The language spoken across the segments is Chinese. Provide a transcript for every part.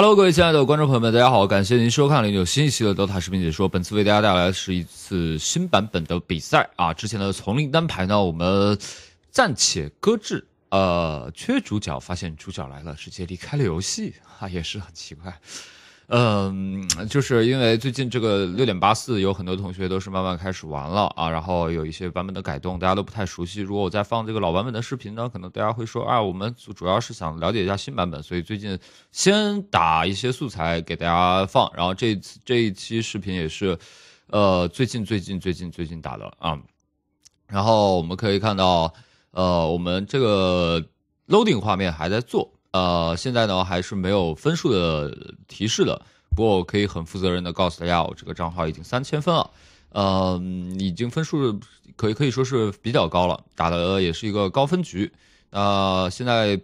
Hello，各位亲爱的观众朋友们，大家好！感谢您收看了新一期的《DOTA 视频解说》。本次为大家带来是一次新版本的比赛啊！之前的丛林单排呢，我们暂且搁置。呃，缺主角，发现主角来了，直接离开了游戏啊，也是很奇怪。嗯，就是因为最近这个六点八四，有很多同学都是慢慢开始玩了啊，然后有一些版本的改动，大家都不太熟悉。如果我再放这个老版本的视频呢，可能大家会说啊，我们主要是想了解一下新版本，所以最近先打一些素材给大家放。然后这次这一期视频也是，呃，最近最近最近最近打的啊。然后我们可以看到，呃，我们这个 loading 画面还在做。呃，现在呢还是没有分数的提示的，不过我可以很负责任的告诉大家，我这个账号已经三千分了，嗯，已经分数可以可以说是比较高了，打的也是一个高分局。呃，现在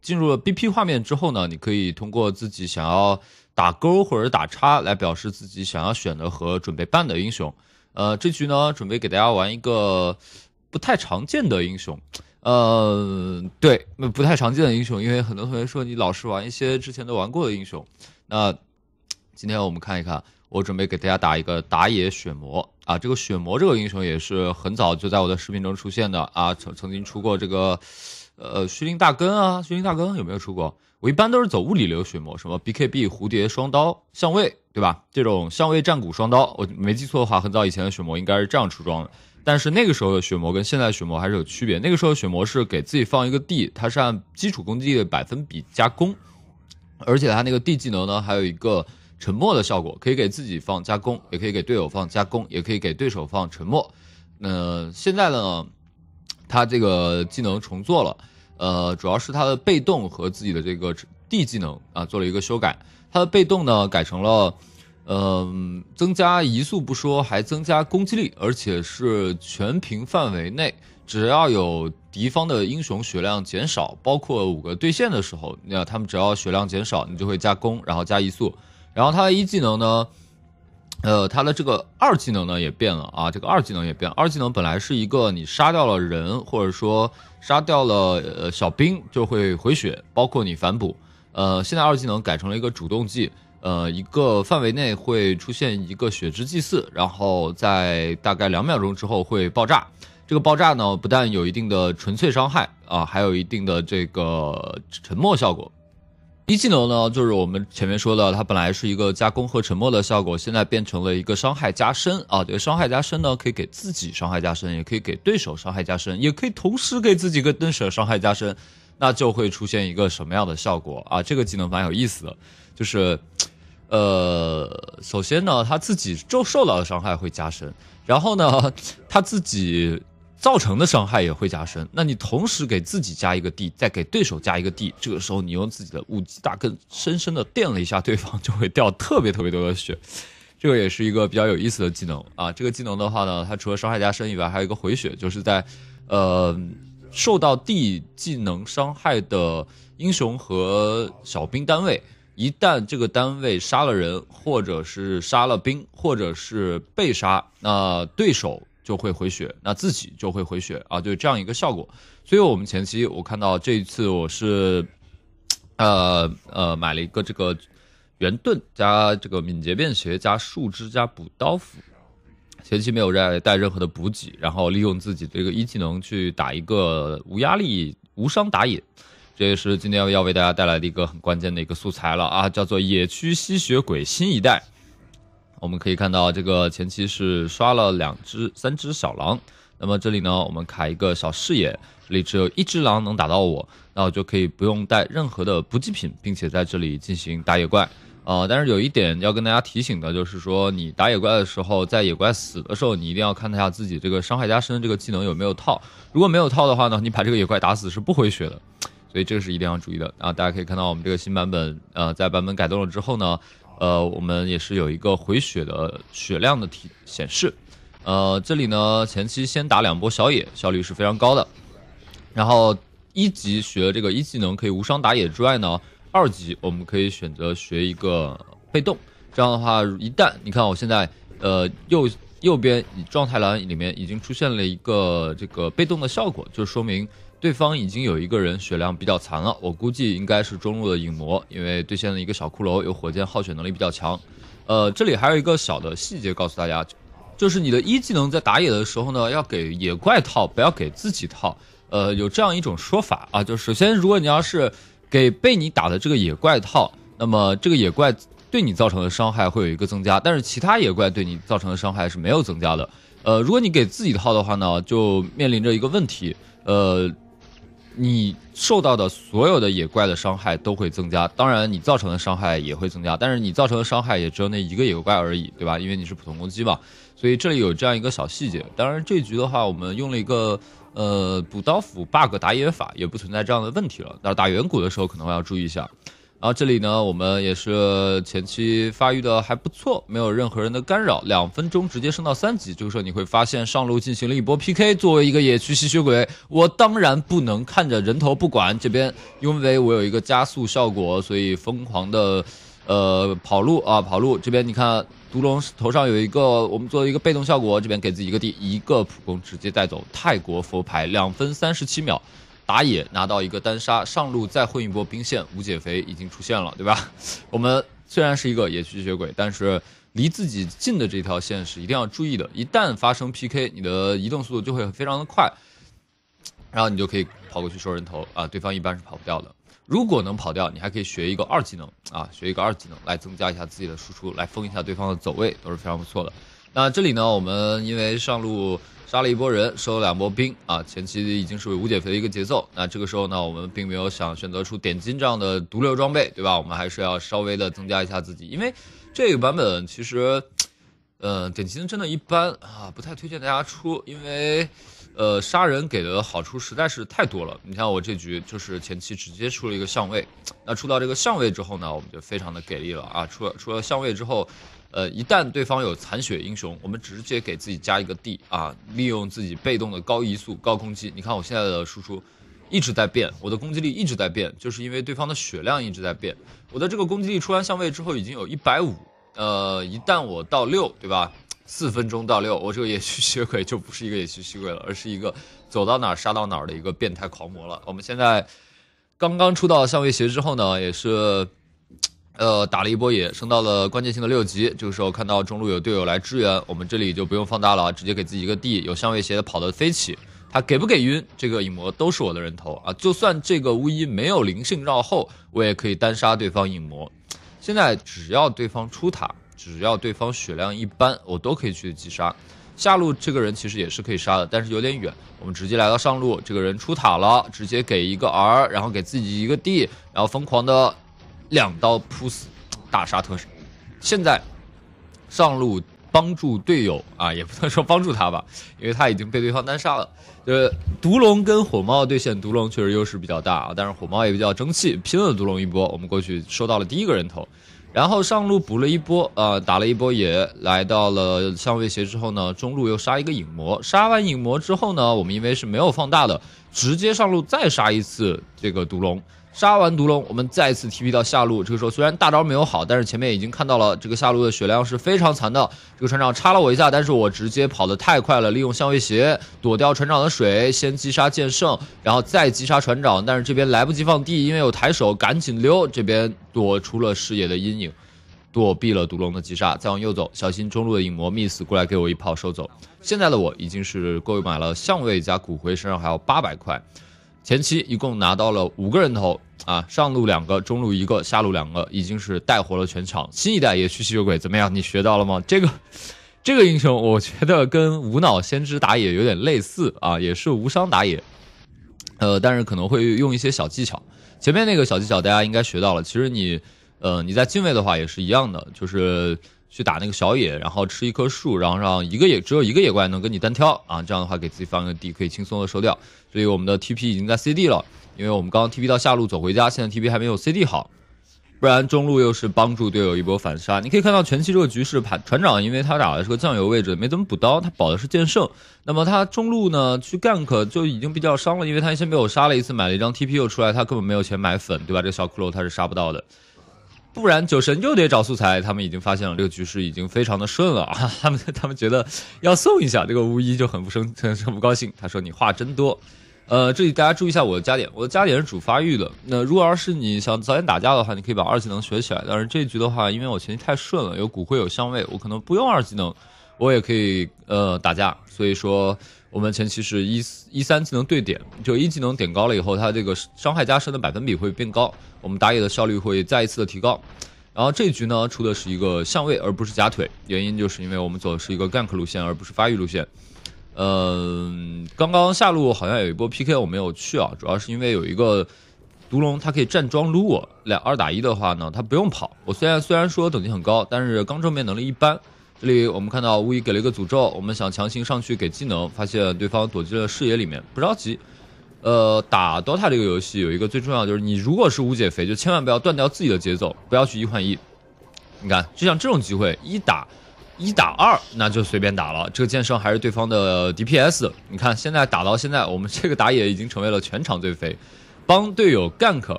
进入了 BP 画面之后呢，你可以通过自己想要打勾或者打叉来表示自己想要选的和准备办的英雄。呃，这局呢准备给大家玩一个不太常见的英雄。呃，对，不太常见的英雄，因为很多同学说你老是玩一些之前都玩过的英雄。那今天我们看一看，我准备给大家打一个打野血魔啊。这个血魔这个英雄也是很早就在我的视频中出现的啊，曾曾经出过这个呃虚灵大根啊，虚灵大根有没有出过？我一般都是走物理流血魔，什么 BKB 蝴蝶双刀相位对吧？这种相位战鼓双刀，我没记错的话，很早以前的血魔应该是这样出装的。但是那个时候的血魔跟现在血魔还是有区别。那个时候血魔是给自己放一个 D，它是按基础攻击力的百分比加攻，而且它那个 D 技能呢还有一个沉默的效果，可以给自己放加攻，也可以给队友放加攻，也可以给对手放沉默。那现在呢，它这个技能重做了，呃，主要是它的被动和自己的这个 D 技能啊做了一个修改。它的被动呢改成了。嗯，增加移速不说，还增加攻击力，而且是全屏范围内，只要有敌方的英雄血量减少，包括五个对线的时候，那他们只要血量减少，你就会加攻，然后加移速。然后他的一技能呢，呃，他的这个二技能呢也变了啊，这个二技能也变，二技能本来是一个你杀掉了人或者说杀掉了呃小兵就会回血，包括你反补，呃，现在二技能改成了一个主动技。呃，一个范围内会出现一个血之祭祀，然后在大概两秒钟之后会爆炸。这个爆炸呢，不但有一定的纯粹伤害啊，还有一定的这个沉默效果。一技能呢，就是我们前面说的，它本来是一个加攻和沉默的效果，现在变成了一个伤害加深啊。这个伤害加深呢，可以给自己伤害加深，也可以给对手伤害加深，也可以同时给自己跟对手伤害加深。那就会出现一个什么样的效果啊？这个技能蛮有意思的，就是。呃，首先呢，他自己受受到的伤害会加深，然后呢，他自己造成的伤害也会加深。那你同时给自己加一个 D，再给对手加一个 D，这个时候你用自己的五级大，根深深的垫了一下，对方就会掉特别特别多的血。这个也是一个比较有意思的技能啊。这个技能的话呢，它除了伤害加深以外，还有一个回血，就是在呃受到 D 技能伤害的英雄和小兵单位。一旦这个单位杀了人，或者是杀了兵，或者是被杀，那对手就会回血，那自己就会回血啊，就这样一个效果。所以我们前期我看到这一次我是，呃呃，买了一个这个圆盾加这个敏捷便携加树枝加补刀斧，前期没有带带任何的补给，然后利用自己这个一技能去打一个无压力无伤打野。这也是今天要为大家带来的一个很关键的一个素材了啊，叫做野区吸血鬼新一代。我们可以看到，这个前期是刷了两只、三只小狼。那么这里呢，我们卡一个小视野，这里只有一只狼能打到我，那我就可以不用带任何的补给品，并且在这里进行打野怪。呃，但是有一点要跟大家提醒的，就是说你打野怪的时候，在野怪死的时候，你一定要看一下自己这个伤害加深这个技能有没有套。如果没有套的话呢，你把这个野怪打死是不回血的。所以这个是一定要注意的啊！大家可以看到，我们这个新版本，呃，在版本改动了之后呢，呃，我们也是有一个回血的血量的提显示。呃，这里呢，前期先打两波小野，效率是非常高的。然后一级学这个一技能可以无伤打野之外呢，二级我们可以选择学一个被动。这样的话，一旦你看我现在，呃，右右边状态栏里面已经出现了一个这个被动的效果，就说明。对方已经有一个人血量比较残了，我估计应该是中路的影魔，因为对线的一个小骷髅有火箭耗血能力比较强。呃，这里还有一个小的细节告诉大家，就是你的一技能在打野的时候呢，要给野怪套，不要给自己套。呃，有这样一种说法啊，就首先，如果你要是给被你打的这个野怪套，那么这个野怪对你造成的伤害会有一个增加，但是其他野怪对你造成的伤害是没有增加的。呃，如果你给自己套的话呢，就面临着一个问题，呃。你受到的所有的野怪的伤害都会增加，当然你造成的伤害也会增加，但是你造成的伤害也只有那一个野怪而已，对吧？因为你是普通攻击嘛，所以这里有这样一个小细节。当然这局的话，我们用了一个呃补刀斧 bug 打野法，也不存在这样的问题了。那打远古的时候可能要注意一下。然后这里呢，我们也是前期发育的还不错，没有任何人的干扰，两分钟直接升到三级。这个时候你会发现上路进行了一波 PK。作为一个野区吸血鬼，我当然不能看着人头不管。这边因为我有一个加速效果，所以疯狂的，呃，跑路啊，跑路。这边你看毒龙头上有一个我们做一个被动效果，这边给自己一个地，一个普攻，直接带走泰国佛牌，两分三十七秒。打野拿到一个单杀，上路再混一波兵线，无解肥已经出现了，对吧？我们虽然是一个野区吸血鬼，但是离自己近的这条线是一定要注意的。一旦发生 PK，你的移动速度就会非常的快，然后你就可以跑过去收人头啊！对方一般是跑不掉的。如果能跑掉，你还可以学一个二技能啊，学一个二技能来增加一下自己的输出，来封一下对方的走位，都是非常不错的。那这里呢，我们因为上路。杀了一波人，收了两波兵啊！前期已经是无解肥的一个节奏。那这个时候呢，我们并没有想选择出点金这样的毒瘤装备，对吧？我们还是要稍微的增加一下自己，因为这个版本其实，嗯，点金真的一般啊，不太推荐大家出，因为。呃，杀人给的好处实在是太多了。你看我这局就是前期直接出了一个相位，那出到这个相位之后呢，我们就非常的给力了啊！出了出了相位之后，呃，一旦对方有残血英雄，我们直接给自己加一个 D 啊，利用自己被动的高移速、高攻击。你看我现在的输出一直在变，我的攻击力一直在变，就是因为对方的血量一直在变。我的这个攻击力出完相位之后已经有一百五，呃，一旦我到六，对吧？四分钟到六，我这个野区吸血鬼就不是一个野区血鬼了，而是一个走到哪儿杀到哪儿的一个变态狂魔了。我们现在刚刚出到相位鞋之后呢，也是呃打了一波野，升到了关键性的六级。这个时候看到中路有队友来支援，我们这里就不用放大了，直接给自己一个 D，有相位鞋跑得飞起。他给不给晕？这个影魔都是我的人头啊！就算这个巫医没有灵性绕后，我也可以单杀对方影魔。现在只要对方出塔。只要对方血量一般，我都可以去击杀。下路这个人其实也是可以杀的，但是有点远。我们直接来到上路，这个人出塔了，直接给一个 R，然后给自己一个 D，然后疯狂的两刀扑死，大杀特杀。现在上路帮助队友啊，也不能说帮助他吧，因为他已经被对方单杀了。呃，毒龙跟火猫对线，毒龙确实优势比较大啊，但是火猫也比较争气，拼了毒龙一波，我们过去收到了第一个人头。然后上路补了一波，呃，打了一波野，来到了上位斜之后呢，中路又杀一个影魔，杀完影魔之后呢，我们因为是没有放大的，直接上路再杀一次这个毒龙。杀完毒龙，我们再次 TP 到下路。这个时候虽然大招没有好，但是前面已经看到了这个下路的血量是非常残的。这个船长插了我一下，但是我直接跑得太快了，利用相位鞋躲掉船长的水，先击杀剑圣，然后再击杀船长。但是这边来不及放地，因为有抬手，赶紧溜。这边躲出了视野的阴影，躲避了毒龙的击杀。再往右走，小心中路的影魔 Miss 过来给我一炮收走。现在的我已经是购买了相位加骨灰，身上还有八百块，前期一共拿到了五个人头。啊，上路两个，中路一个，下路两个，已经是带活了全场。新一代也去吸血鬼，怎么样？你学到了吗？这个，这个英雄我觉得跟无脑先知打野有点类似啊，也是无伤打野，呃，但是可能会用一些小技巧。前面那个小技巧大家应该学到了，其实你，呃，你在近位的话也是一样的，就是。去打那个小野，然后吃一棵树，然后让一个野只有一个野怪能跟你单挑啊，这样的话给自己放个地可以轻松的收掉。所以我们的 TP 已经在 CD 了，因为我们刚刚 TP 到下路走回家，现在 TP 还没有 CD 好，不然中路又是帮助队友一波反杀。你可以看到前期这个局势，船船长因为他打的是个酱油位置，没怎么补刀，他保的是剑圣。那么他中路呢去 gank 就已经比较伤了，因为他先被我杀了一次，买了一张 TP 又出来，他根本没有钱买粉，对吧？这小骷髅他是杀不到的。不然酒神又得找素材。他们已经发现了这个局势已经非常的顺了啊！他们他们觉得要送一下这个巫医就很不生 很不高兴。他说：“你话真多。”呃，这里大家注意一下我的加点，我的加点是主发育的。那如果要是你想早点打架的话，你可以把二技能学起来。但是这一局的话，因为我前期太顺了，有骨灰有香味，我可能不用二技能，我也可以呃打架。所以说。我们前期是一一三技能对点，就一技能点高了以后，它这个伤害加深的百分比会变高，我们打野的效率会再一次的提高。然后这局呢出的是一个相位，而不是假腿，原因就是因为我们走的是一个 gank 路线，而不是发育路线。嗯，刚刚下路好像有一波 PK，我没有去啊，主要是因为有一个毒龙，它可以站桩撸我，两二打一的话呢，它不用跑。我虽然虽然说等级很高，但是刚正面能力一般。这里我们看到巫医给了一个诅咒，我们想强行上去给技能，发现对方躲进了视野里面，不着急。呃，打 DOTA 这个游戏有一个最重要就是，你如果是无解肥，就千万不要断掉自己的节奏，不要去一换一。你看，就像这种机会，一打一打二，那就随便打了。这个剑圣还是对方的 DPS。你看，现在打到现在，我们这个打野已经成为了全场最肥，帮队友 gank，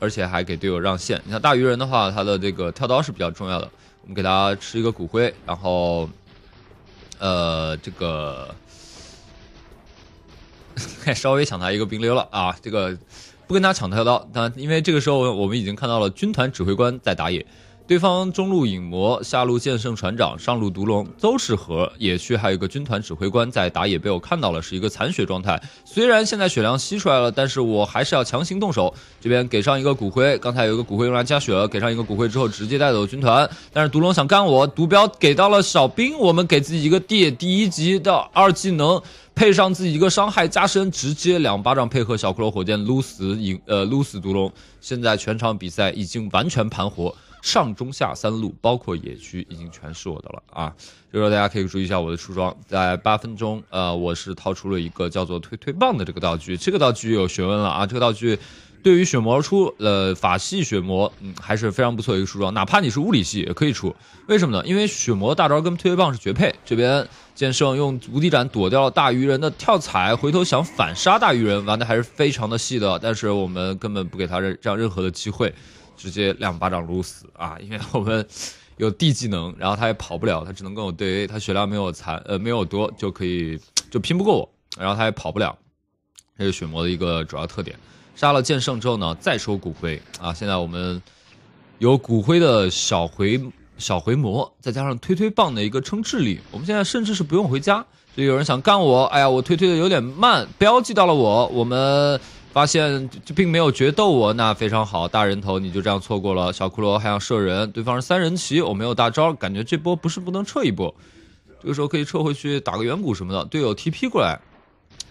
而且还给队友让线。你像大鱼人的话，他的这个跳刀是比较重要的。我们给他吃一个骨灰，然后，呃，这个 稍微抢他一个兵溜了啊，这个不跟他家抢刀刀，但因为这个时候我们已经看到了军团指挥官在打野。对方中路影魔，下路剑圣船长，上路毒龙，邹氏和野区还有个军团指挥官在打野被我看到了，是一个残血状态。虽然现在血量吸出来了，但是我还是要强行动手。这边给上一个骨灰，刚才有一个骨灰用来加血了，给上一个骨灰之后直接带走军团。但是毒龙想干我，毒标给到了小兵，我们给自己一个 D 第一级的二技能，配上自己一个伤害加深，直接两巴掌配合小骷髅火箭撸死影呃撸死毒龙。现在全场比赛已经完全盘活。上中下三路，包括野区，已经全是我的了啊！就说大家可以注意一下我的出装，在八分钟，呃，我是掏出了一个叫做推推棒的这个道具，这个道具有学问了啊！这个道具对于血魔出，呃，法系血魔嗯，还是非常不错的一个出装，哪怕你是物理系也可以出，为什么呢？因为血魔大招跟推推棒是绝配。这边剑圣用无敌斩躲掉了大鱼人的跳踩，回头想反杀大鱼人，玩的还是非常的细的，但是我们根本不给他让任何的机会。直接两巴掌撸死啊！因为我们有 D 技能，然后他也跑不了，他只能跟我对 A，他血量没有残呃没有多就可以就拼不过我，然后他也跑不了。这是血魔的一个主要特点。杀了剑圣之后呢，再收骨灰啊！现在我们有骨灰的小回小回魔，再加上推推棒的一个撑智力，我们现在甚至是不用回家。就有人想干我，哎呀，我推推的有点慢，标记到了我，我们。发现就并没有决斗我，那非常好，大人头你就这样错过了。小骷髅还想射人，对方是三人骑，我没有大招，感觉这波不是不能撤一步。这个时候可以撤回去打个远古什么的，队友 TP 过来，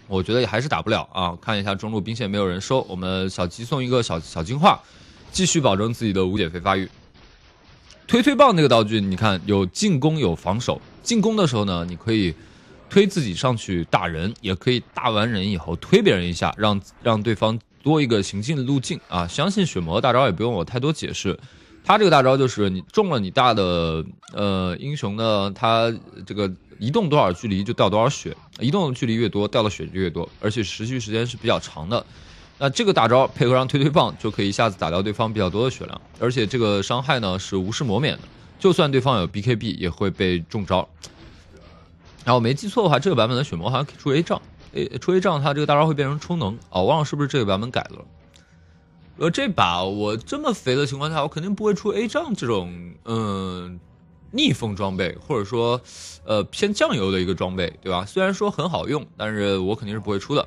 我觉得也还是打不了啊。看一下中路兵线没有人收，我们小鸡送一个小小净化，继续保证自己的无解肥发育。推推棒那个道具，你看有进攻有防守，进攻的时候呢，你可以。推自己上去打人，也可以打完人以后推别人一下，让让对方多一个行进的路径啊！相信血魔大招也不用我太多解释，他这个大招就是你中了你大的，呃，英雄呢，他这个移动多少距离就掉多少血，移动的距离越多，掉的血就越多，而且持续时间是比较长的。那这个大招配合上推推棒，就可以一下子打掉对方比较多的血量，而且这个伤害呢是无视磨免的，就算对方有 BKB 也会被中招。然后我没记错的话，这个版本的血魔好像可以出 A 杖诶，出 A 杖，它这个大招会变成充能。哦，忘了是不是这个版本改了？呃，这把我这么肥的情况下，我肯定不会出 A 杖这种嗯逆风装备，或者说呃偏酱油的一个装备，对吧？虽然说很好用，但是我肯定是不会出的。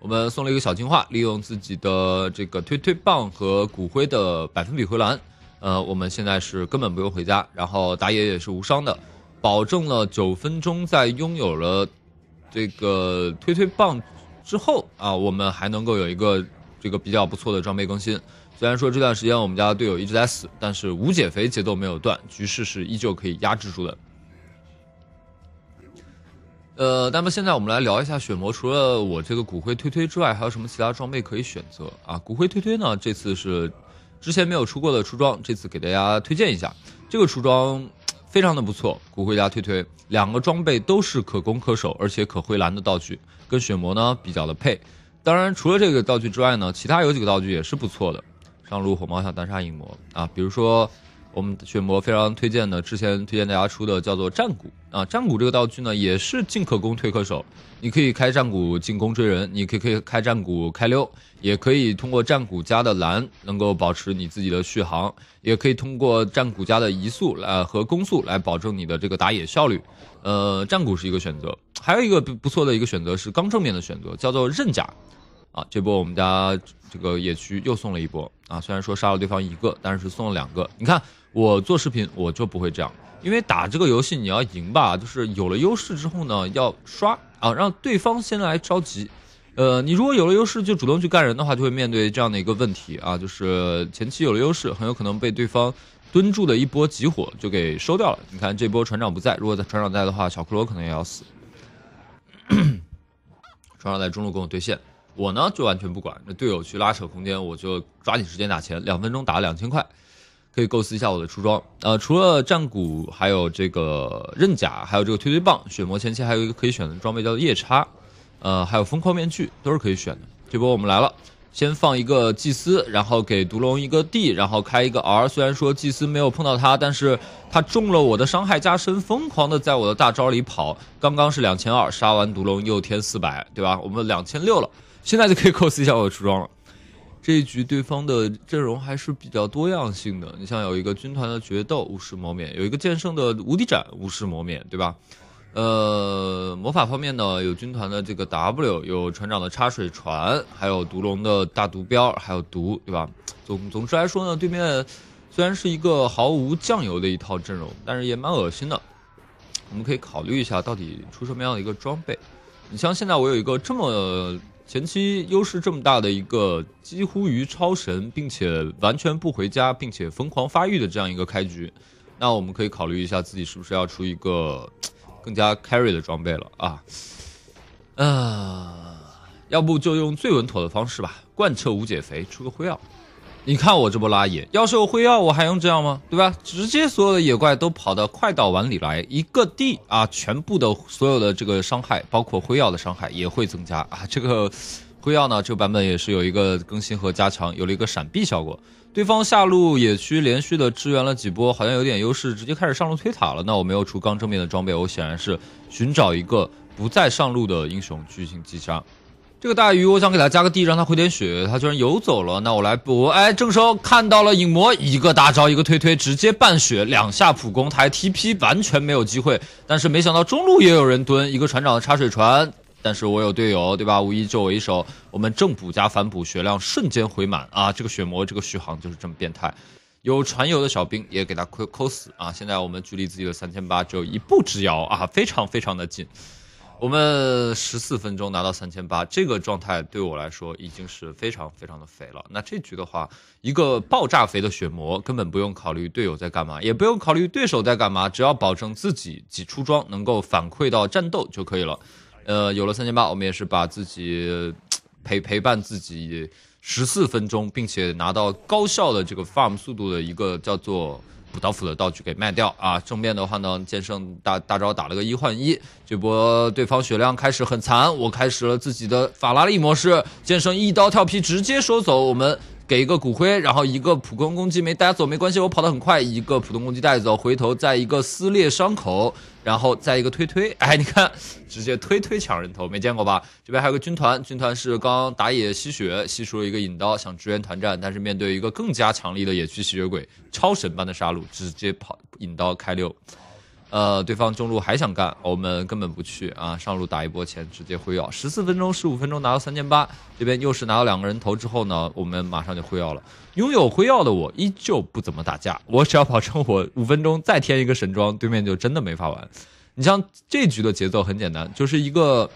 我们送了一个小进化，利用自己的这个推推棒和骨灰的百分比回蓝，呃，我们现在是根本不用回家，然后打野也是无伤的。保证了九分钟，在拥有了这个推推棒之后啊，我们还能够有一个这个比较不错的装备更新。虽然说这段时间我们家队友一直在死，但是无减肥节奏没有断，局势是依旧可以压制住的。呃，那么现在我们来聊一下血魔，除了我这个骨灰推推之外，还有什么其他装备可以选择啊？骨灰推推呢，这次是之前没有出过的出装，这次给大家推荐一下这个出装。非常的不错，骨灰家推推两个装备都是可攻可守，而且可回蓝的道具，跟血魔呢比较的配。当然除了这个道具之外呢，其他有几个道具也是不错的，上路火猫小单杀影魔啊，比如说。我们血魔非常推荐的，之前推荐大家出的叫做战鼓啊。战鼓这个道具呢，也是进可攻退可守，你可以开战鼓进攻追人，你可以可以开战鼓开溜，也可以通过战鼓加的蓝能够保持你自己的续航，也可以通过战鼓加的移速来和攻速来保证你的这个打野效率。呃，战鼓是一个选择，还有一个不不错的一个选择是刚正面的选择，叫做刃甲。啊，这波我们家这个野区又送了一波啊！虽然说杀了对方一个，但是送了两个。你看我做视频我就不会这样，因为打这个游戏你要赢吧，就是有了优势之后呢，要刷啊，让对方先来着急。呃，你如果有了优势就主动去干人的话，就会面对这样的一个问题啊，就是前期有了优势，很有可能被对方蹲住的一波集火就给收掉了。你看这波船长不在，如果在船长在的话，小骷髅可能也要死。船长在中路跟我对线。我呢就完全不管，那队友去拉扯空间，我就抓紧时间打钱。两分钟打了两千块，可以构思一下我的出装。呃，除了战鼓，还有这个刃甲，还有这个推推棒。血魔前期还有一个可以选的装备叫夜叉，呃，还有疯狂面具都是可以选的。这波我们来了，先放一个祭司，然后给毒龙一个 D，然后开一个 R。虽然说祭司没有碰到他，但是他中了我的伤害加深，疯狂的在我的大招里跑。刚刚是两千二，杀完毒龙又添四百，对吧？我们两千六了。现在就可以 cos 一下我的出装了。这一局对方的阵容还是比较多样性的，你像有一个军团的决斗无视磨灭，有一个剑圣的无敌斩无视磨灭，对吧？呃，魔法方面呢，有军团的这个 W，有船长的插水船，还有毒龙的大毒标，还有毒，对吧？总总之来说呢，对面虽然是一个毫无酱油的一套阵容，但是也蛮恶心的。我们可以考虑一下到底出什么样的一个装备。你像现在我有一个这么。前期优势这么大的一个几乎于超神，并且完全不回家，并且疯狂发育的这样一个开局，那我们可以考虑一下自己是不是要出一个更加 carry 的装备了啊？啊，要不就用最稳妥的方式吧，贯彻无解肥，出个辉耀。你看我这波拉野，要是有辉耀，我还用这样吗？对吧？直接所有的野怪都跑到快岛湾里来，一个地啊，全部的所有的这个伤害，包括辉耀的伤害也会增加啊。这个辉耀呢，这个版本也是有一个更新和加强，有了一个闪避效果。对方下路野区连续的支援了几波，好像有点优势，直接开始上路推塔了。那我没有出刚正面的装备，我显然是寻找一个不再上路的英雄进行击杀。这个大鱼，我想给他加个地，让他回点血。他居然游走了，那我来补。哎，正收看到了影魔，一个大招，一个推推，直接半血两下普攻，他 TP 完全没有机会。但是没想到中路也有人蹲，一个船长的插水船。但是我有队友，对吧？无一救我一手，我们正补加反补，血量瞬间回满啊！这个血魔，这个续航就是这么变态。有船友的小兵也给他抠抠死啊！现在我们距离自己的三千八只有一步之遥啊，非常非常的近。我们十四分钟拿到三千八，这个状态对我来说已经是非常非常的肥了。那这局的话，一个爆炸肥的血魔，根本不用考虑队友在干嘛，也不用考虑对手在干嘛，只要保证自己几出装能够反馈到战斗就可以了。呃，有了三千八，我们也是把自己陪陪伴自己十四分钟，并且拿到高效的这个 farm 速度的一个叫做。补刀斧的道具给卖掉啊！正面的话呢，剑圣大大招打了个一换一，这波对方血量开始很残，我开始了自己的法拉利模式，剑圣一刀跳劈直接收走我们。给一个骨灰，然后一个普通攻击没带走没关系，我跑得很快，一个普通攻击带走，回头再一个撕裂伤口，然后再一个推推，哎，你看，直接推推抢人头，没见过吧？这边还有个军团，军团是刚打野吸血，吸出了一个引刀，想支援团战，但是面对一个更加强力的野区吸血鬼，超神般的杀戮，直接跑引刀开溜。呃，对方中路还想干，我们根本不去啊！上路打一波钱，直接辉耀，十四分钟、十五分钟拿到三千八，这边又是拿到两个人头之后呢，我们马上就辉耀了。拥有辉耀的我依旧不怎么打架，我只要保证我五分钟再添一个神装，对面就真的没法玩。你像这局的节奏很简单，就是一个，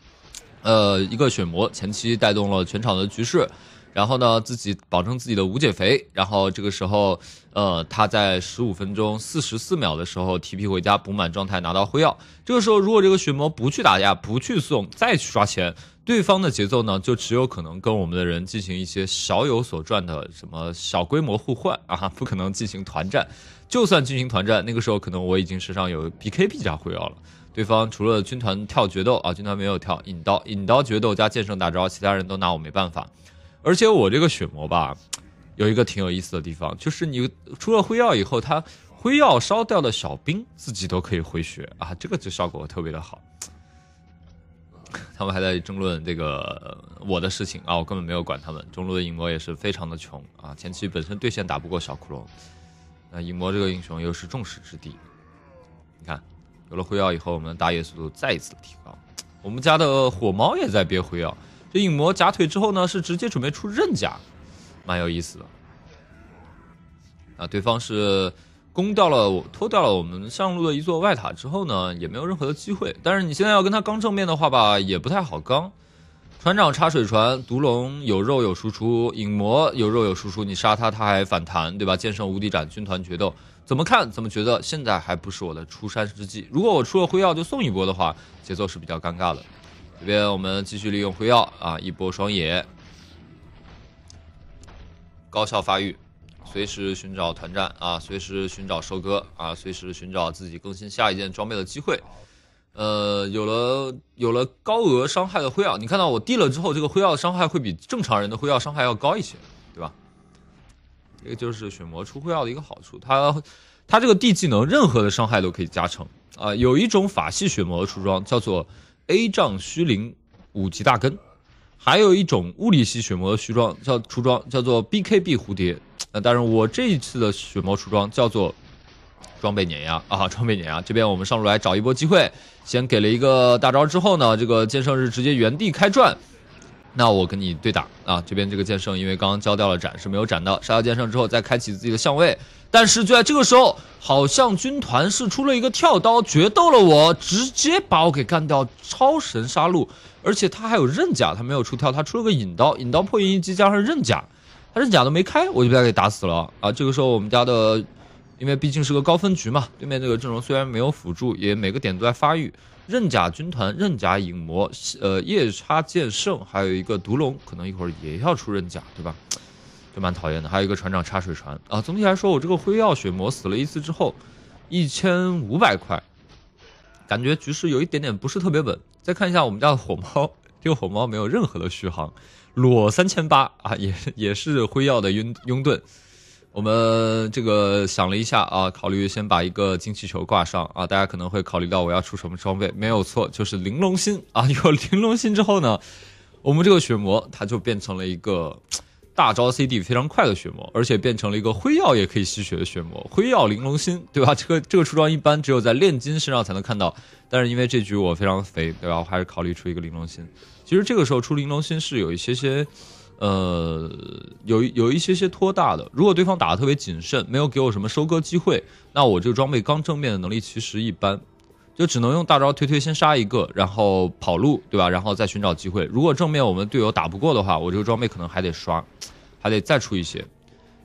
呃，一个血魔前期带动了全场的局势。然后呢，自己保证自己的无解肥。然后这个时候，呃，他在十五分钟四十四秒的时候 TP 回家补满状态，拿到辉耀。这个时候，如果这个血魔不去打架、不去送，再去刷钱，对方的节奏呢，就只有可能跟我们的人进行一些小有所赚的什么小规模互换啊，不可能进行团战。就算进行团战，那个时候可能我已经身上有 b k b 加辉耀了。对方除了军团跳决斗啊，军团没有跳，引刀引刀决斗加剑圣大招，其他人都拿我没办法。而且我这个血魔吧，有一个挺有意思的地方，就是你出了辉耀以后，它辉耀烧掉的小兵，自己都可以回血啊，这个就效果特别的好。他们还在争论这个我的事情啊，我根本没有管他们。中路的影魔也是非常的穷啊，前期本身对线打不过小骷髅，那影魔这个英雄又是众矢之的。你看，有了辉耀以后，我们打野速度再一次提高，我们家的火猫也在憋辉耀。这影魔假腿之后呢，是直接准备出刃甲，蛮有意思的。啊，对方是攻掉了我，偷掉了我们上路的一座外塔之后呢，也没有任何的机会。但是你现在要跟他刚正面的话吧，也不太好刚。船长插水船，毒龙有肉有输出，影魔有肉有输出，你杀他他还反弹，对吧？剑圣无敌斩，军团决斗，怎么看怎么觉得现在还不是我的出山之际。如果我出了辉耀就送一波的话，节奏是比较尴尬的。这边我们继续利用辉耀啊，一波双野，高效发育，随时寻找团战啊，随时寻找收割啊，随时寻找自己更新下一件装备的机会。呃，有了有了高额伤害的辉耀，你看到我 D 了之后，这个辉耀伤害会比正常人的辉耀伤害要高一些，对吧？这个就是血魔出辉耀的一个好处，它它这个 D 技能任何的伤害都可以加成啊。有一种法系血魔的出装叫做。A 杖虚灵五级大根，还有一种物理系血魔的虚装叫出装，叫做 BKB 蝴蝶。那当然，我这一次的血魔出装叫做装备碾压啊，装备碾压。这边我们上路来找一波机会，先给了一个大招之后呢，这个剑圣是直接原地开转，那我跟你对打啊。这边这个剑圣因为刚刚交掉了斩，是没有斩到杀掉剑圣之后，再开启自己的相位。但是就在这个时候，好像军团是出了一个跳刀决斗了，我直接把我给干掉，超神杀戮，而且他还有刃甲，他没有出跳，他出了个影刀，影刀破音一击加上刃甲，他刃甲都没开，我就被他给打死了啊！这个时候我们家的，因为毕竟是个高分局嘛，对面这个阵容虽然没有辅助，也每个点都在发育，刃甲军团、刃甲影魔、呃夜叉剑圣，还有一个毒龙，可能一会儿也要出刃甲，对吧？就蛮讨厌的，还有一个船长插水船啊。总体来说，我这个辉耀血魔死了一次之后，一千五百块，感觉局势有一点点不是特别稳。再看一下我们家的火猫，这个火猫没有任何的续航，裸三千八啊，也也是辉耀的拥拥盾。我们这个想了一下啊，考虑先把一个精气球挂上啊。大家可能会考虑到我要出什么装备，没有错，就是玲珑心啊。有玲珑心之后呢，我们这个血魔它就变成了一个。大招 CD 非常快的血魔，而且变成了一个辉耀也可以吸血的血魔。辉耀玲珑心，对吧？这个这个出装一般只有在炼金身上才能看到，但是因为这局我非常肥，对吧？我还是考虑出一个玲珑心。其实这个时候出玲珑心是有一些些，呃，有有一些些拖大的。如果对方打的特别谨慎，没有给我什么收割机会，那我这个装备刚正面的能力其实一般。就只能用大招推推，先杀一个，然后跑路，对吧？然后再寻找机会。如果正面我们队友打不过的话，我这个装备可能还得刷，还得再出一些。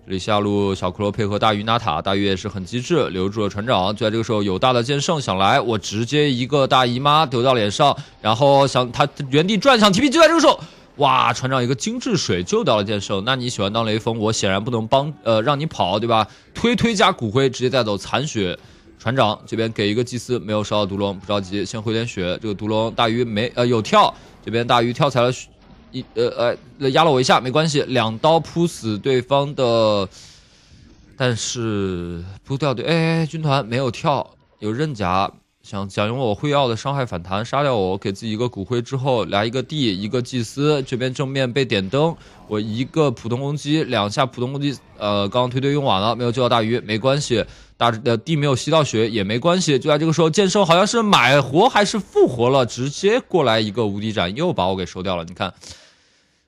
这里下路小骷髅配合大鱼拿塔，大鱼也是很机智，留住了船长。就在这个时候，有大的剑圣想来，我直接一个大姨妈丢到脸上，然后想他原地转想 TP 就在这个时候，哇，船长一个精致水救到了剑圣。那你喜欢当雷锋，我显然不能帮呃让你跑，对吧？推推加骨灰，直接带走残血。船长这边给一个祭司，没有烧到毒龙，不着急，先回点血。这个毒龙大鱼没呃有跳，这边大鱼跳起来了，一呃呃压了我一下，没关系，两刀扑死对方的，但是扑掉对，哎哎，军团没有跳，有刃甲想想用我会要的伤害反弹杀掉我，给自己一个骨灰之后来一个 D 一个祭司，这边正面被点灯，我一个普通攻击两下普通攻击，呃，刚刚推推用完了，没有救到大鱼，没关系。大呃，地没有吸到血也没关系。就在这个时候，剑圣好像是买活还是复活了，直接过来一个无敌斩，又把我给收掉了。你看，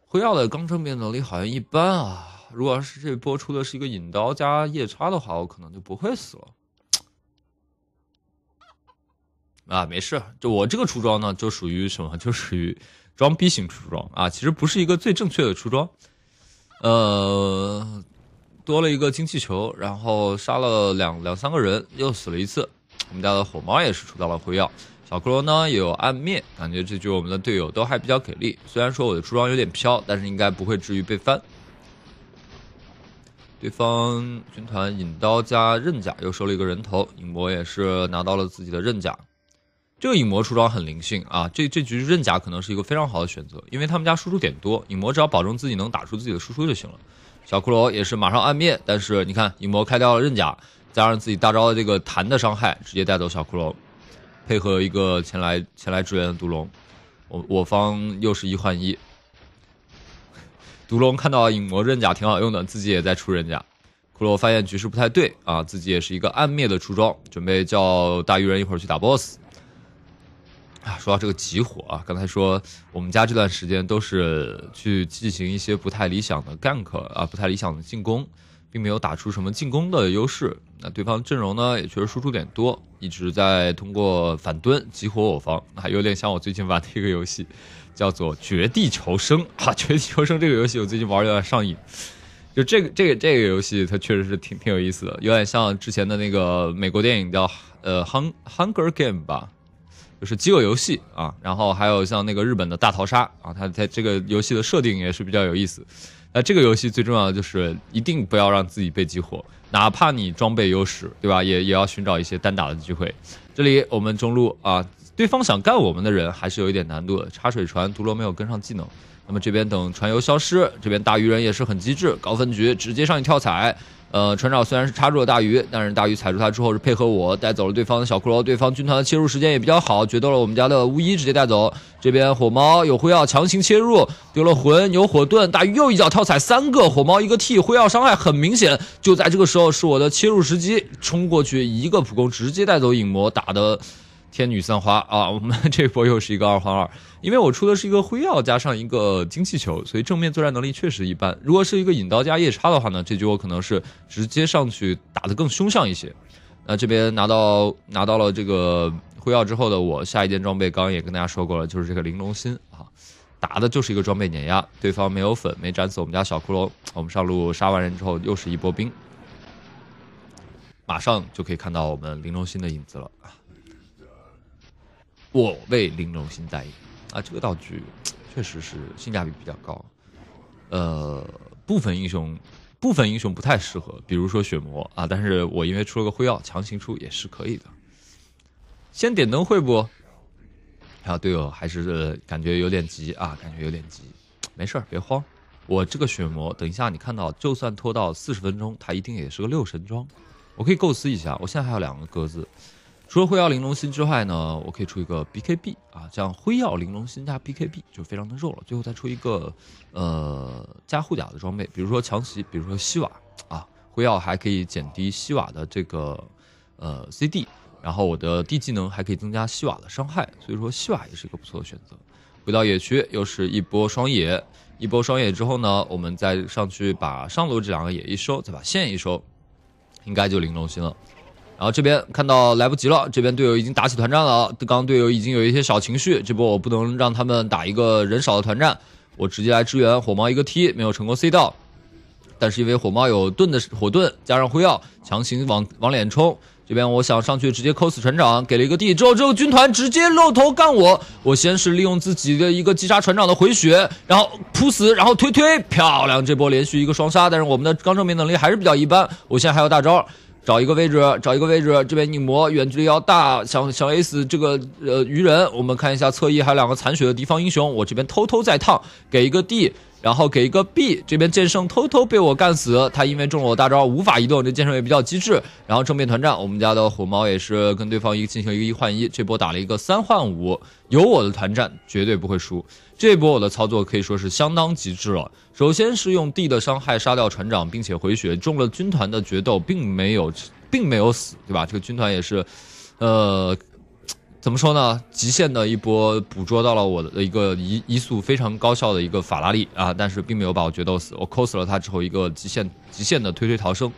辉耀的刚正面能力好像一般啊。如果要是这波出的是一个引刀加夜叉的话，我可能就不会死了。啊，没事，就我这个出装呢，就属于什么？就属于装逼型出装啊。其实不是一个最正确的出装，呃。多了一个精气球，然后杀了两两三个人，又死了一次。我们家的火猫也是出到了辉耀，小骷髅呢也有暗灭，感觉这局我们的队友都还比较给力。虽然说我的出装有点飘，但是应该不会至于被翻。对方军团影刀加刃甲又收了一个人头，影魔也是拿到了自己的刃甲。这个影魔出装很灵性啊，这这局刃甲可能是一个非常好的选择，因为他们家输出点多，影魔只要保证自己能打出自己的输出就行了。小骷髅也是马上暗灭，但是你看影魔开掉了刃甲，加上自己大招的这个弹的伤害，直接带走小骷髅，配合一个前来前来支援的毒龙，我我方又是一换一。毒龙看到影魔刃甲挺好用的，自己也在出刃甲。骷髅发现局势不太对啊，自己也是一个暗灭的出装，准备叫大鱼人一会儿去打 BOSS。说到这个集火啊，刚才说我们家这段时间都是去进行一些不太理想的 gank 啊，不太理想的进攻，并没有打出什么进攻的优势。那对方阵容呢，也确实输出点多，一直在通过反蹲集火我方，还有点像我最近玩的一个游戏，叫做《绝地求生》啊，《绝地求生》这个游戏我最近玩有点上瘾。就这个这个这个游戏，它确实是挺挺有意思的，有点像之前的那个美国电影叫呃《H u n g Hunger Game》吧。就是饥饿游戏啊，然后还有像那个日本的大逃杀啊，它它这个游戏的设定也是比较有意思。那这个游戏最重要的就是一定不要让自己被激活，哪怕你装备优势，对吧？也也要寻找一些单打的机会。这里我们中路啊，对方想干我们的人还是有一点难度的。插水船毒罗没有跟上技能，那么这边等船游消失，这边大鱼人也是很机智，高分局，直接上去跳踩。呃，船长虽然是插住了大鱼，但是大鱼踩住他之后是配合我带走了对方的小骷髅，对方军团的切入时间也比较好，决斗了我们家的巫医，直接带走。这边火猫有辉耀强行切入，丢了魂，有火盾，大鱼又一脚跳踩三个，火猫一个 T，辉耀伤害很明显。就在这个时候是我的切入时机，冲过去一个普攻直接带走影魔，打的天女散花啊！我们这波又是一个二换二。因为我出的是一个辉耀加上一个精气球，所以正面作战能力确实一般。如果是一个引刀加夜叉的话呢，这局我可能是直接上去打得更凶上一些。那这边拿到拿到了这个辉耀之后的我，下一件装备刚刚也跟大家说过了，就是这个玲珑心啊，打的就是一个装备碾压。对方没有粉，没斩死我们家小骷髅，我们上路杀完人之后又是一波兵，马上就可以看到我们玲珑心的影子了。我为玲珑心代言。啊，这个道具确实是性价比比较高。呃，部分英雄，部分英雄不太适合，比如说血魔啊。但是我因为出了个辉耀，强行出也是可以的。先点灯会不？啊、有队友还是感觉有点急啊，感觉有点急。没事儿，别慌。我这个血魔，等一下你看到，就算拖到四十分钟，它一定也是个六神装。我可以构思一下，我现在还有两个格子。除了辉耀玲珑心之外呢，我可以出一个 BKB 啊，这样辉耀玲珑心加 BKB 就非常的肉了。最后再出一个，呃，加护甲的装备，比如说强袭，比如说西瓦啊，辉耀还可以减低西瓦的这个呃 CD，然后我的 D 技能还可以增加西瓦的伤害，所以说西瓦也是一个不错的选择。回到野区，又是一波双野，一波双野之后呢，我们再上去把上路这两个野一收，再把线一收，应该就玲珑心了。然后这边看到来不及了，这边队友已经打起团战了。刚刚队友已经有一些小情绪，这波我不能让他们打一个人少的团战。我直接来支援火猫一个踢，没有成功 C 到，但是因为火猫有盾的火盾加上辉耀，强行往往脸冲。这边我想上去直接扣死船长，给了一个 D 之后，之后军团直接露头干我。我先是利用自己的一个击杀船长的回血，然后扑死，然后推推，漂亮！这波连续一个双杀。但是我们的刚正面能力还是比较一般。我现在还有大招。找一个位置，找一个位置，这边你魔远距离要大，想想 A 死这个呃鱼人。我们看一下侧翼还有两个残血的敌方英雄，我这边偷偷在烫，给一个 D。然后给一个 B，这边剑圣偷偷被我干死，他因为中了我大招无法移动，这剑圣也比较机智。然后正面团战，我们家的火猫也是跟对方一个进行一个一换一，这波打了一个三换五，有我的团战绝对不会输。这波我的操作可以说是相当极致了，首先是用 D 的伤害杀掉船长，并且回血，中了军团的决斗并没有，并没有死，对吧？这个军团也是，呃。怎么说呢？极限的一波捕捉到了我的一个移移速非常高效的一个法拉利啊！但是并没有把我决斗死。我抠死了他之后，一个极限极限的推推逃生。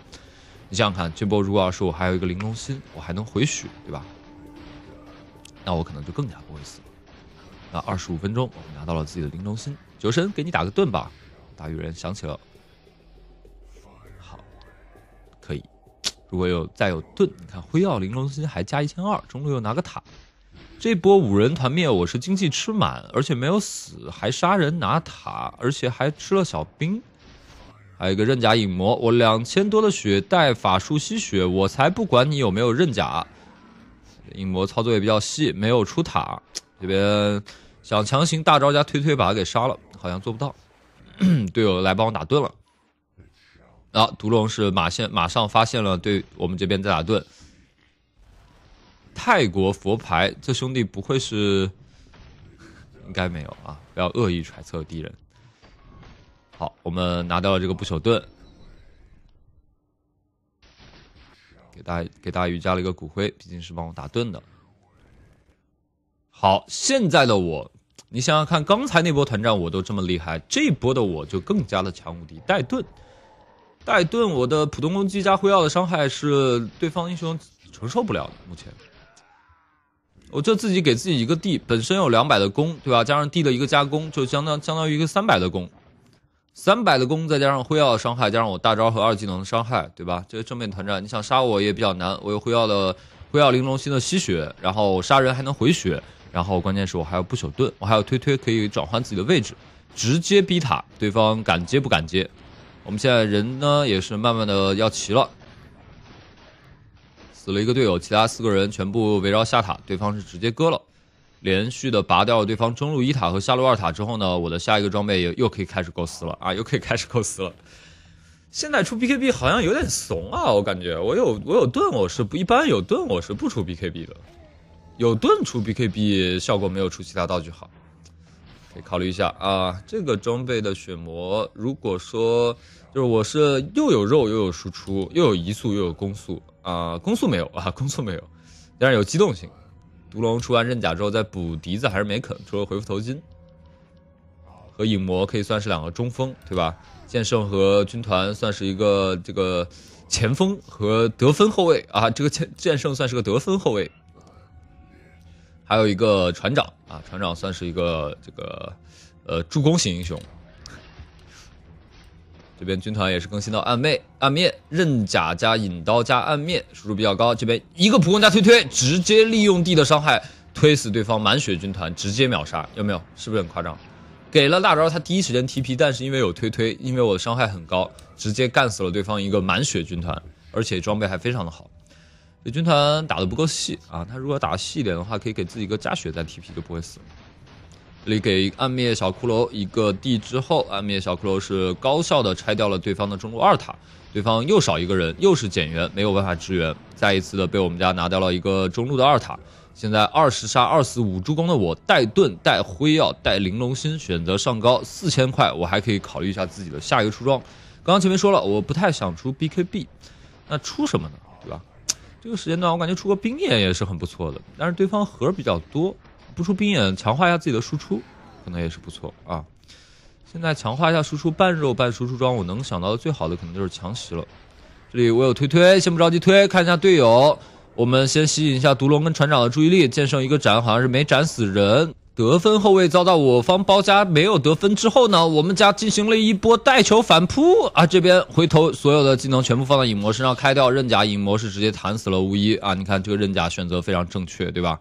你想想看，这波如果要是我还有一个零中心，我还能回血，对吧？那我可能就更加不会死。那二十五分钟，我们拿到了自己的零中心。酒神，给你打个盾吧。打鱼人想起了，好，可以。如果有再有盾，你看辉耀零中心还加一千二，中路又拿个塔。这波五人团灭，我是经济吃满，而且没有死，还杀人拿塔，而且还吃了小兵。还有一个刃甲影魔，我两千多的血带法术吸血，我才不管你有没有刃甲。影魔操作也比较细，没有出塔，这边想强行大招加推推把他给杀了，好像做不到。队友来帮我打盾了。啊，毒龙是马现马上发现了，对我们这边在打盾。泰国佛牌，这兄弟不会是？应该没有啊！不要恶意揣测敌人。好，我们拿到了这个不朽盾，给大给大鱼加了一个骨灰，毕竟是帮我打盾的。好，现在的我，你想想看，刚才那波团战我都这么厉害，这波的我就更加的强无敌，带盾，带盾，我的普通攻击加辉耀的伤害是对方英雄承受不了的，目前。我就自己给自己一个 D，本身有两百的攻，对吧？加上 D 的一个加攻，就相当相当于一个三百的攻。三百的攻再加上辉耀的伤害，加上我大招和二技能的伤害，对吧？这个正面团战，你想杀我也比较难。我有辉耀的辉耀玲珑心的吸血，然后杀人还能回血，然后关键是我还有不朽盾，我还有推推可以转换自己的位置，直接逼塔，对方敢接不敢接？我们现在人呢也是慢慢的要齐了。死了一个队友，其他四个人全部围绕下塔，对方是直接割了，连续的拔掉了对方中路一塔和下路二塔之后呢，我的下一个装备也又可以开始构思了啊，又可以开始构思了。现在出 BKB 好像有点怂啊，我感觉我有我有盾，我是不一般有盾，我是不出 BKB 的，有盾出 BKB 效果没有出其他道具好，可以考虑一下啊。这个装备的血魔，如果说就是我是又有肉又有输出，又有移速又有攻速。啊，攻速没有啊，攻速没有，但是有机动性。毒龙出完刃甲之后再补笛子还是没啃，除了回复头巾。和影魔可以算是两个中锋，对吧？剑圣和军团算是一个这个前锋和得分后卫啊，这个剑剑圣算是个得分后卫，还有一个船长啊，船长算是一个这个呃助攻型英雄。这边军团也是更新到暗妹，暗面，刃甲加引刀加暗面，输出比较高。这边一个普攻加推推，直接利用地的伤害推死对方满血军团，直接秒杀。有没有？是不是很夸张？给了大招，他第一时间 TP，但是因为有推推，因为我的伤害很高，直接干死了对方一个满血军团，而且装备还非常的好。这军团打的不够细啊，他如果打细一点的话，可以给自己一个加血再 TP 就不会死。你给暗灭小骷髅一个地之后，暗灭小骷髅是高效的拆掉了对方的中路二塔，对方又少一个人，又是减员，没有办法支援，再一次的被我们家拿掉了一个中路的二塔。现在二十杀二死五助攻的我，带盾带辉耀带玲珑心，选择上高四千块，我还可以考虑一下自己的下一个出装。刚刚前面说了，我不太想出 BKB，那出什么呢？对吧？这个时间段我感觉出个冰眼也是很不错的，但是对方核比较多。不出兵眼，强化一下自己的输出，可能也是不错啊。现在强化一下输出，半肉半输出装，我能想到的最好的可能就是强袭了。这里我有推推，先不着急推，看一下队友。我们先吸引一下毒龙跟船长的注意力。剑圣一个斩好像是没斩死人，得分后卫遭到我方包夹没有得分之后呢，我们家进行了一波带球反扑啊！这边回头所有的技能全部放到影魔身上，开掉刃甲，影魔是直接弹死了巫医啊！你看这个刃甲选择非常正确，对吧？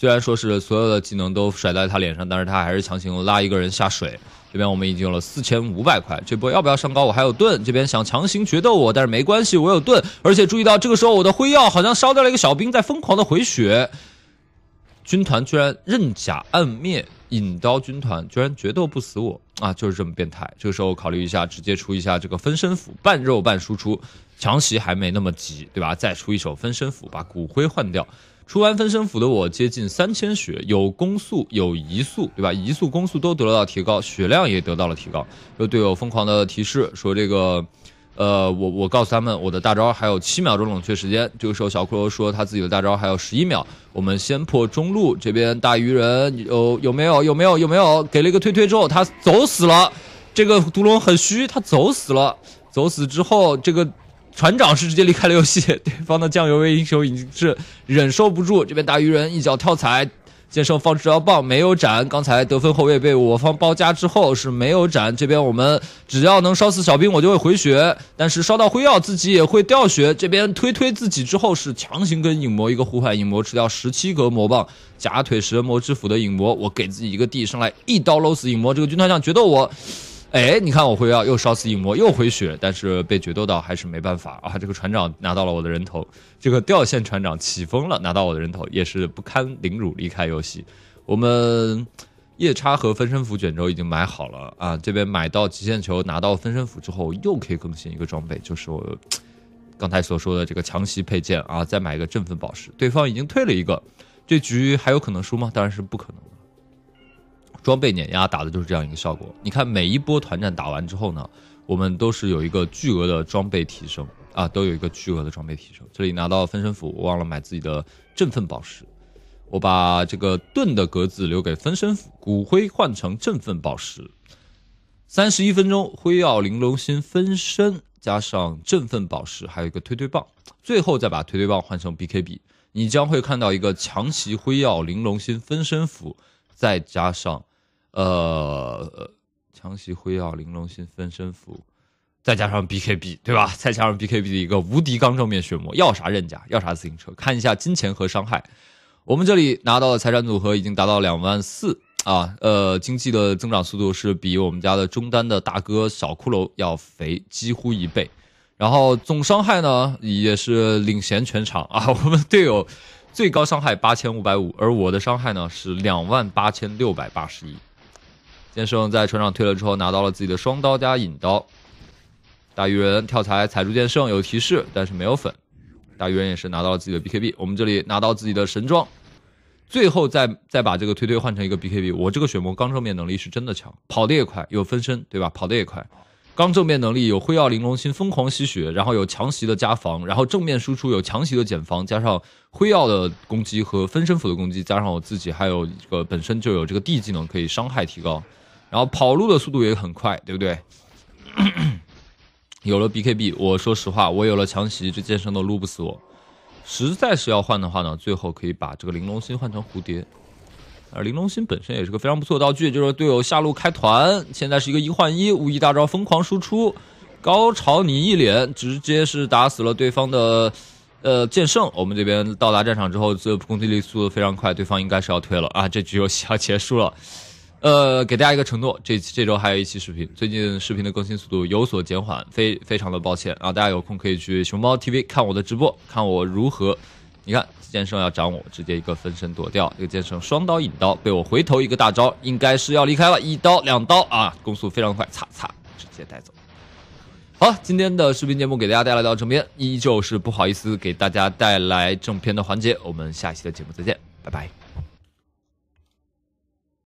虽然说是所有的技能都甩在他脸上，但是他还是强行拉一个人下水。这边我们已经有了四千五百块，这波要不要上高？我还有盾。这边想强行决斗我，但是没关系，我有盾。而且注意到这个时候我的辉耀好像烧掉了一个小兵，在疯狂的回血。军团居然刃甲暗灭，引刀军团居然决斗不死我啊！就是这么变态。这个时候考虑一下，直接出一下这个分身斧，半肉半输出，强袭还没那么急，对吧？再出一手分身斧，把骨灰换掉。出完分身符的我接近三千血，有攻速，有移速，对吧？移速、攻速都得到提高，血量也得到了提高。有队友疯狂的提示说：“这个，呃，我我告诉他们，我的大招还有七秒钟冷却时间。”这个时候小骷髅说：“他自己的大招还有十一秒。”我们先破中路这边大鱼人有有没有有没有有没有给了一个推推之后他走死了，这个毒龙很虚，他走死了，走死之后这个。船长是直接离开了游戏，对方的酱油位英雄已经是忍受不住，这边大鱼人一脚跳踩，剑圣方治疗棒没有斩，刚才得分后卫被我方包夹之后是没有斩，这边我们只要能烧死小兵，我就会回血，但是烧到辉耀自己也会掉血，这边推推自己之后是强行跟影魔一个互换，影魔吃掉十七格魔棒，假腿食人魔之斧的影魔，我给自己一个地上来一刀搂死影魔，这个军团长觉得我。哎，你看我回要又烧死一魔，又回血，但是被决斗到还是没办法啊！这个船长拿到了我的人头，这个掉线船长起风了，拿到我的人头也是不堪凌辱，离开游戏。我们夜叉和分身符卷轴已经买好了啊！这边买到极限球，拿到分身符之后，又可以更新一个装备，就是我刚才所说的这个强袭配件啊！再买一个振奋宝石，对方已经退了一个，这局还有可能输吗？当然是不可能。装备碾压打的就是这样一个效果。你看每一波团战打完之后呢，我们都是有一个巨额的装备提升啊，都有一个巨额的装备提升。这里拿到分身符，我忘了买自己的振奋宝石，我把这个盾的格子留给分身符，骨灰换成振奋宝石。三十一分钟，辉耀玲珑心分身加上振奋宝石，还有一个推推棒，最后再把推推棒换成 BKB，你将会看到一个强袭辉耀玲珑心分身符，再加上。呃，强袭辉耀玲珑心分身符，再加上 BKB 对吧？再加上 BKB 的一个无敌刚正面血魔，要啥刃家要啥自行车。看一下金钱和伤害，我们这里拿到的财产组合已经达到两万四啊。呃，经济的增长速度是比我们家的中单的大哥小骷髅要肥几乎一倍，然后总伤害呢也是领衔全场啊。我们队友最高伤害八千五百五，而我的伤害呢是两万八千六百八十一。剑圣在船长退了之后，拿到了自己的双刀加引刀。大鱼人跳财踩住剑圣有提示，但是没有粉。大鱼人也是拿到了自己的 BKB。我们这里拿到自己的神装，最后再再把这个推推换成一个 BKB。我这个血魔刚正面能力是真的强，跑的也快，有分身，对吧？跑的也快，刚正面能力有辉耀玲珑心疯狂吸血，然后有强袭的加防，然后正面输出有强袭的减防，加上辉耀的攻击和分身斧的攻击，加上我自己还有一个本身就有这个 D 技能可以伤害提高。然后跑路的速度也很快，对不对？有了 BKB，我说实话，我有了强袭，这剑圣都撸不死我。实在是要换的话呢，最后可以把这个玲珑心换成蝴蝶。而玲珑心本身也是个非常不错的道具，就是队友下路开团，现在是一个一换一，无异大招疯狂输出，高潮你一脸，直接是打死了对方的呃剑圣。我们这边到达战场之后，这攻击力速度非常快，对方应该是要退了啊！这局游戏要结束了。呃，给大家一个承诺，这这周还有一期视频。最近视频的更新速度有所减缓，非非常的抱歉啊！大家有空可以去熊猫 TV 看我的直播，看我如何。你看剑圣要斩我，直接一个分身躲掉。这个剑圣双刀引刀，被我回头一个大招，应该是要离开了。一刀两刀啊，攻速非常快，擦擦直接带走。好，今天的视频节目给大家带来到这边，依旧是不好意思给大家带来正片的环节。我们下期的节目再见，拜拜。